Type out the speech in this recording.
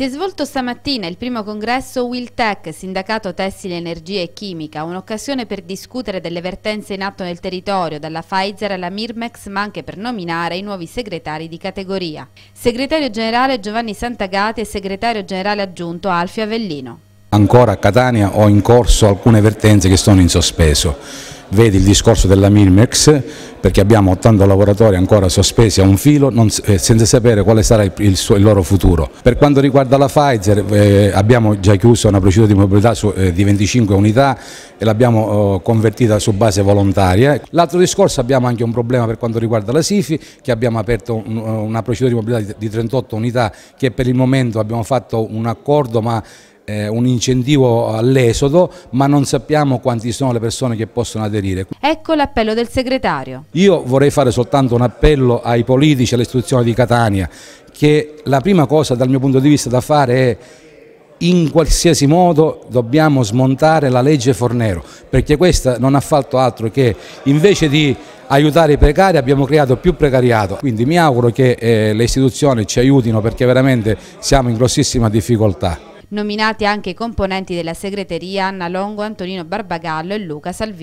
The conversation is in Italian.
Si è svolto stamattina il primo congresso WILTEC, Sindacato Tessile Energia e Chimica, un'occasione per discutere delle vertenze in atto nel territorio, dalla Pfizer alla Mirmex, ma anche per nominare i nuovi segretari di categoria. Segretario generale Giovanni Santagati e segretario generale aggiunto Alfio Avellino. Ancora a Catania ho in corso alcune vertenze che sono in sospeso vedi il discorso della Mirmex perché abbiamo 80 lavoratori ancora sospesi a un filo non, eh, senza sapere quale sarà il, il, suo, il, loro futuro. Per quanto riguarda la Pfizer eh, abbiamo già chiuso una procedura di mobilità su, eh, di 25 unità e l'abbiamo oh, convertita su base volontaria. L'altro discorso abbiamo anche un problema per quanto riguarda la SIFI che abbiamo aperto un, una procedura di mobilità di, di 38 unità che per il momento abbiamo fatto un accordo ma eh, un incentivo all'esodo, ma non sappiamo quanti sono le persone che possono aderire. Ecco l'appello del segretario. Io vorrei fare soltanto un appello ai politici, e all'istituzione di Catania, che la prima cosa dal mio punto di vista da fare è in qualsiasi modo dobbiamo smontare la legge Fornero, perché questa non ha fatto altro che invece di aiutare i precari abbiamo creato più precariato, quindi mi auguro che eh, le istituzioni ci aiutino perché veramente siamo in grossissima difficoltà nominati anche i componenti della segreteria Anna Longo, Antonino Barbagallo e Luca Salvini.